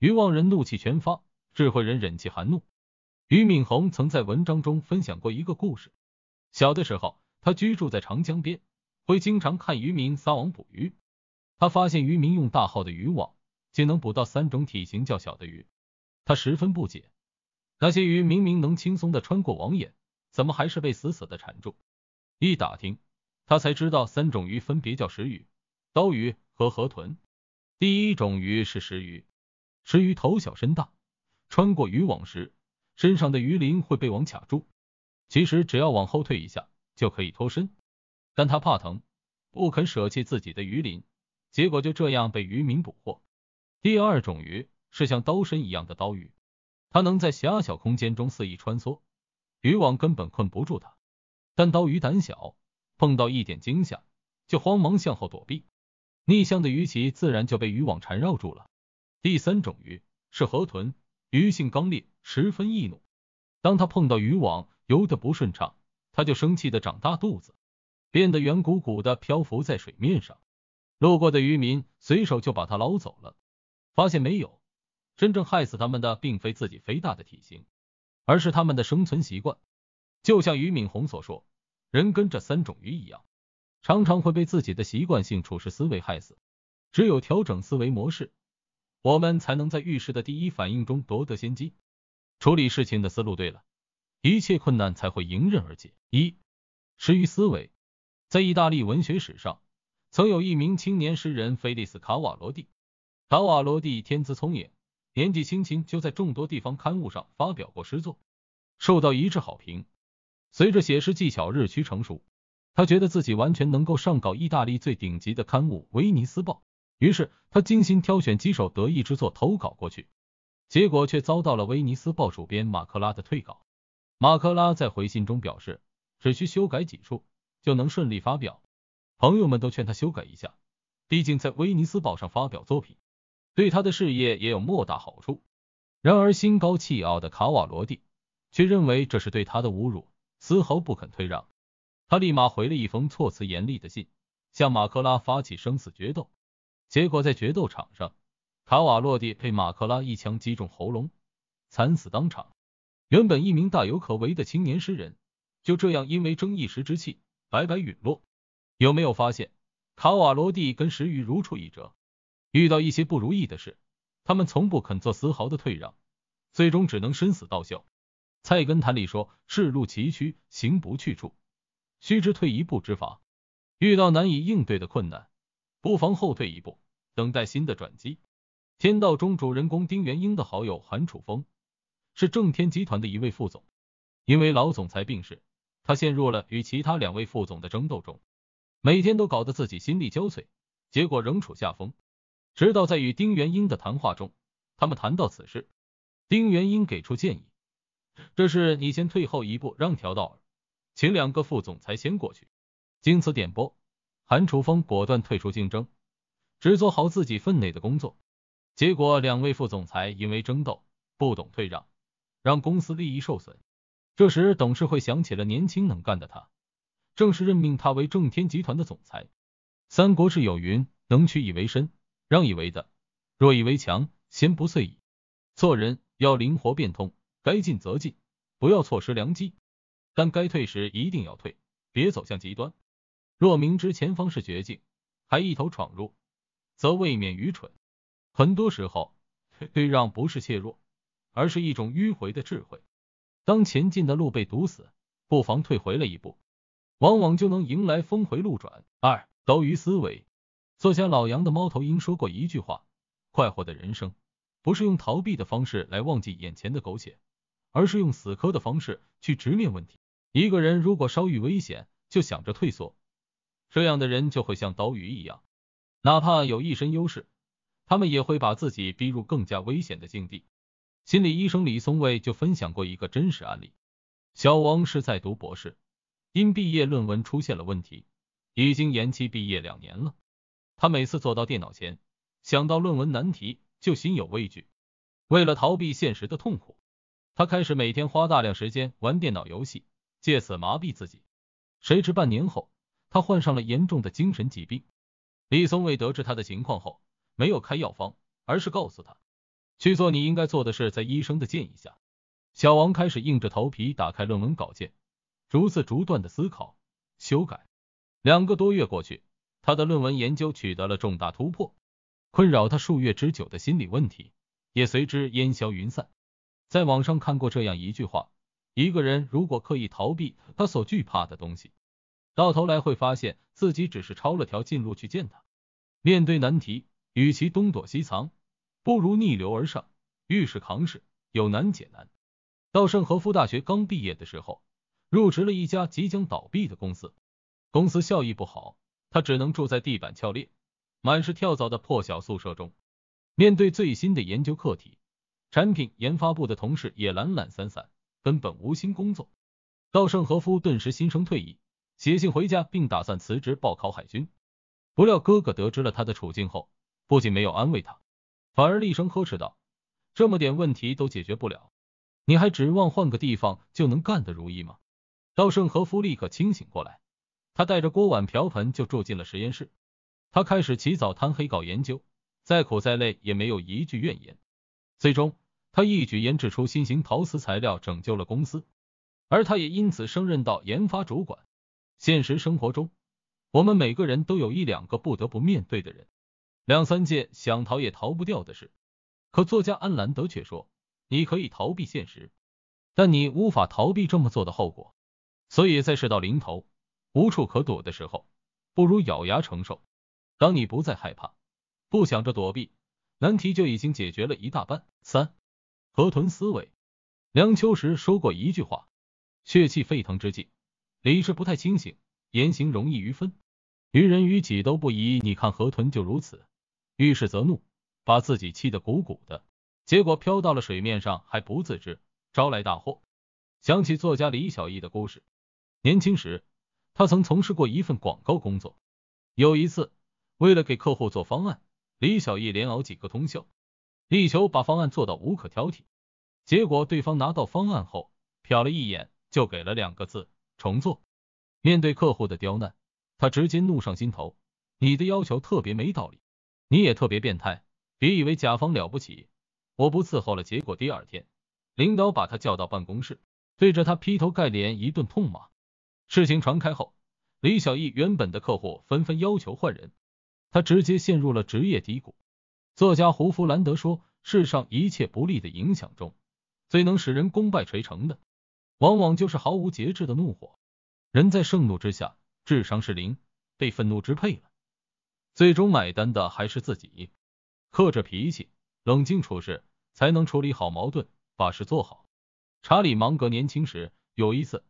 愚妄人怒气全发，智慧人忍气含怒。俞敏洪曾在文章中分享过一个故事：小的时候，他居住在长江边，会经常看渔民撒网捕鱼。他发现渔民用大号的渔网，竟能捕到三种体型较小的鱼。他十分不解，那些鱼明明能轻松的穿过网眼，怎么还是被死死的缠住？一打听，他才知道三种鱼分别叫石鱼、刀鱼和河豚。第一种鱼是石鱼。池鱼头小身大，穿过渔网时，身上的鱼鳞会被网卡住。其实只要往后退一下就可以脱身，但它怕疼，不肯舍弃自己的鱼鳞，结果就这样被渔民捕获。第二种鱼是像刀身一样的刀鱼，它能在狭小空间中肆意穿梭，渔网根本困不住它。但刀鱼胆小，碰到一点惊吓就慌忙向后躲避，逆向的鱼鳍自然就被渔网缠绕住了。第三种鱼是河豚，鱼性刚烈，十分易怒。当它碰到渔网，游得不顺畅，它就生气的长大肚子，变得圆鼓鼓的漂浮在水面上。路过的渔民随手就把它捞走了。发现没有，真正害死他们的并非自己肥大的体型，而是他们的生存习惯。就像俞敏洪所说，人跟这三种鱼一样，常常会被自己的习惯性处事思维害死。只有调整思维模式。我们才能在遇事的第一反应中夺得先机，处理事情的思路对了，一切困难才会迎刃而解。一诗于思维，在意大利文学史上，曾有一名青年诗人菲利斯卡瓦罗蒂。卡瓦罗蒂天资聪颖，年纪轻轻就在众多地方刊物上发表过诗作，受到一致好评。随着写诗技巧日趋成熟，他觉得自己完全能够上稿意大利最顶级的刊物《威尼斯报》。于是他精心挑选几首得意之作投稿过去，结果却遭到了《威尼斯报》主编马克拉的退稿。马克拉在回信中表示，只需修改几处就能顺利发表。朋友们都劝他修改一下，毕竟在《威尼斯报》上发表作品对他的事业也有莫大好处。然而心高气傲的卡瓦罗蒂却认为这是对他的侮辱，丝毫不肯退让。他立马回了一封措辞严厉的信，向马克拉发起生死决斗。结果在决斗场上，卡瓦洛蒂被马克拉一枪击中喉咙，惨死当场。原本一名大有可为的青年诗人，就这样因为争一时之气，白白陨落。有没有发现，卡瓦罗蒂跟石宇如出一辙？遇到一些不如意的事，他们从不肯做丝毫的退让，最终只能生死道消。菜根谭里说：“世路崎岖，行不去处，须知退一步之法。遇到难以应对的困难。”不妨后退一步，等待新的转机。《天道》中主人公丁元英的好友韩楚风是正天集团的一位副总，因为老总裁病逝，他陷入了与其他两位副总的争斗中，每天都搞得自己心力交瘁，结果仍处下风。直到在与丁元英的谈话中，他们谈到此事，丁元英给出建议：这是你先退后一步，让条道，请两个副总裁先过去。经此点拨。韩楚风果断退出竞争，只做好自己分内的工作。结果两位副总裁因为争斗，不懂退让，让公司利益受损。这时董事会想起了年轻能干的他，正式任命他为正天集团的总裁。三国志有云：能屈以为身，让以为的；若以为强，先不遂矣。做人要灵活变通，该进则进，不要错失良机；但该退时一定要退，别走向极端。若明知前方是绝境，还一头闯入，则未免愚蠢。很多时候，退让不是怯弱，而是一种迂回的智慧。当前进的路被堵死，不妨退回了一步，往往就能迎来峰回路转。二、刀鱼思维，作家老杨的《猫头鹰》说过一句话：快活的人生，不是用逃避的方式来忘记眼前的苟且，而是用死磕的方式去直面问题。一个人如果稍遇危险，就想着退缩。这样的人就会像刀鱼一样，哪怕有一身优势，他们也会把自己逼入更加危险的境地。心理医生李松蔚就分享过一个真实案例：小王是在读博士，因毕业论文出现了问题，已经延期毕业两年了。他每次坐到电脑前，想到论文难题就心有畏惧。为了逃避现实的痛苦，他开始每天花大量时间玩电脑游戏，借此麻痹自己。谁知半年后，他患上了严重的精神疾病。李松蔚得知他的情况后，没有开药方，而是告诉他去做你应该做的事。在医生的建议下，小王开始硬着头皮打开论文稿件，逐字逐段的思考、修改。两个多月过去，他的论文研究取得了重大突破，困扰他数月之久的心理问题也随之烟消云散。在网上看过这样一句话：一个人如果刻意逃避他所惧怕的东西，到头来会发现自己只是抄了条近路去见他。面对难题，与其东躲西藏，不如逆流而上，遇事扛事，有难解难。稻盛和夫大学刚毕业的时候，入职了一家即将倒闭的公司，公司效益不好，他只能住在地板翘裂、满是跳蚤的破小宿舍中。面对最新的研究课题，产品研发部的同事也懒懒散散，根本无心工作。稻盛和夫顿时心生退意。写信回家，并打算辞职报考海军。不料哥哥得知了他的处境后，不仅没有安慰他，反而厉声呵斥道：“这么点问题都解决不了，你还指望换个地方就能干得如意吗？”稻盛和夫立刻清醒过来，他带着锅碗瓢盆就住进了实验室。他开始起早贪黑搞研究，再苦再累也没有一句怨言。最终，他一举研制出新型陶瓷材料，拯救了公司，而他也因此升任到研发主管。现实生活中，我们每个人都有一两个不得不面对的人，两三件想逃也逃不掉的事。可作家安兰德却说：“你可以逃避现实，但你无法逃避这么做的后果。所以，在事到临头、无处可躲的时候，不如咬牙承受。当你不再害怕，不想着躲避，难题就已经解决了一大半。”三、河豚思维，梁秋实说过一句话：“血气沸腾之际。”理智不太清醒，言行容易逾分，于人于己都不宜。你看河豚就如此，遇事则怒，把自己气得鼓鼓的，结果飘到了水面上还不自知，招来大祸。想起作家李小艺的故事，年轻时他曾从事过一份广告工作，有一次为了给客户做方案，李小艺连熬几个通宵，力求把方案做到无可挑剔。结果对方拿到方案后，瞟了一眼就给了两个字。重做，面对客户的刁难，他直接怒上心头。你的要求特别没道理，你也特别变态。别以为甲方了不起，我不伺候了。结果第二天，领导把他叫到办公室，对着他劈头盖脸一顿痛骂。事情传开后，李小艺原本的客户纷纷要求换人，他直接陷入了职业低谷。作家胡弗兰德说，世上一切不利的影响中，最能使人功败垂成的。往往就是毫无节制的怒火。人在盛怒之下，智商是零，被愤怒支配了，最终买单的还是自己。克制脾气，冷静处事，才能处理好矛盾，把事做好。查理·芒格年轻时有一次，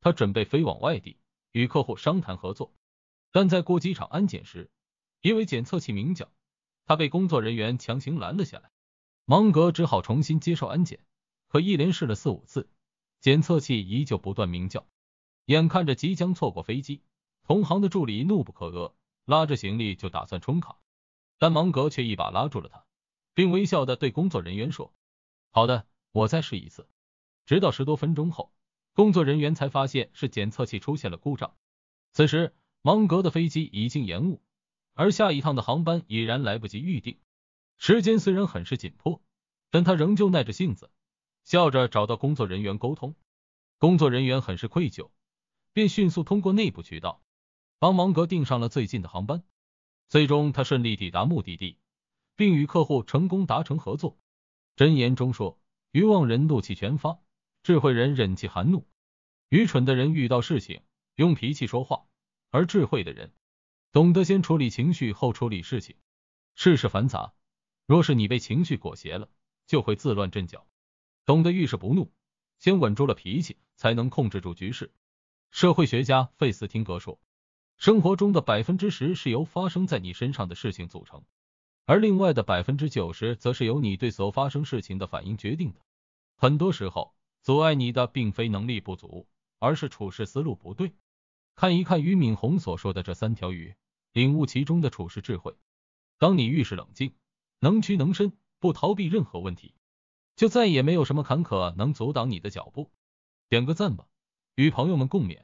他准备飞往外地与客户商谈合作，但在过机场安检时，因为检测器鸣叫，他被工作人员强行拦了下来。芒格只好重新接受安检，可一连试了四五次。检测器依旧不断鸣叫，眼看着即将错过飞机，同行的助理怒不可遏，拉着行李就打算冲卡，但芒格却一把拉住了他，并微笑的对工作人员说：“好的，我再试一次。”直到十多分钟后，工作人员才发现是检测器出现了故障。此时，芒格的飞机已经延误，而下一趟的航班已然来不及预定。时间虽然很是紧迫，但他仍旧耐着性子。笑着找到工作人员沟通，工作人员很是愧疚，便迅速通过内部渠道帮芒格订上了最近的航班。最终，他顺利抵达目的地，并与客户成功达成合作。箴言中说：“愚妄人怒气全发，智慧人忍气含怒。愚蠢的人遇到事情用脾气说话，而智慧的人懂得先处理情绪后处理事情。世事繁杂，若是你被情绪裹挟了，就会自乱阵脚。”懂得遇事不怒，先稳住了脾气，才能控制住局势。社会学家费斯汀格说：“生活中的百分之十是由发生在你身上的事情组成，而另外的百分之九十则是由你对所发生事情的反应决定的。”很多时候，阻碍你的并非能力不足，而是处事思路不对。看一看俞敏洪所说的这三条鱼，领悟其中的处事智慧。当你遇事冷静，能屈能伸，不逃避任何问题。就再也没有什么坎坷能阻挡你的脚步，点个赞吧，与朋友们共勉。